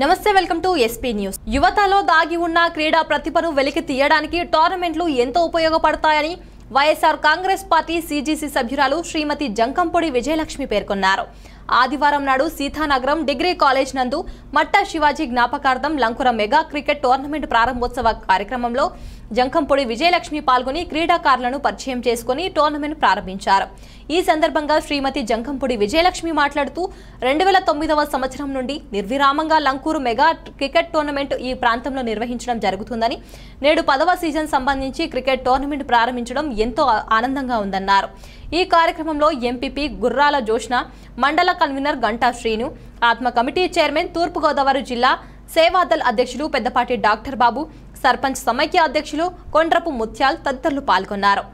నమస్తే welcome to SP news యువతలో దాగి ఉన్న క్రీడా ప్రతిభను వెలికి తీయడానికి టోర్నమెంట్లు ఎంతో ఉపయోగపడతాయని వైఎస్ఆర్ కాంగ్రెస్ పార్టీ సిజిసి సభ్యురాలు శ్రీమతి జంకంపొడి విజయలక్ష్మి పేర్కొన్నారు ఆదివారం నాడు సీతానగరం డిగ్రీ కాలేజ్ నందు మట్టా శివాజీ జ్ఞాపకార్థం లంకుర మెగా క్రికెట్ టోర్నమెంట్ ప్రారంభోత్సవ కార్యక్రమంలో జంకంపొడి విజయలక్ష్మి పాల్గొని క్రీడాకారులను పరిచయం చేసుకుని టోర్నమెంట్ ప్రారంభించారు ఈ సందర్భంగా శ్రీమతి జంకంపొడి విజయలక్ష్మి మాట్లాడుతూ రెండు వేల తొమ్మిదవ సంవత్సరం నుండి నిర్విరామంగా లంకూరు మెగా క్రికెట్ టోర్నమెంట్ ఈ ప్రాంతంలో నిర్వహించడం జరుగుతుందని నేడు పదవ సీజన్ సంబంధించి క్రికెట్ టోర్నమెంట్ ప్రారంభించడం ఎంతో ఆనందంగా ఉందన్నారు ఈ కార్యక్రమంలో ఎంపీపీ గుర్రాల జోష్న మండల కన్వీనర్ గంటా శ్రీను ఆత్మ కమిటీ చైర్మన్ తూర్పుగోదావరి జిల్లా సేవాదల్ అధ్యక్షులు పెద్దపాటి డాక్టర్ బాబు సర్పంచ్ సమైక్య అధ్యక్షులు కొండ్రపు ముత్యాల్ తదితరులు పాల్గొన్నారు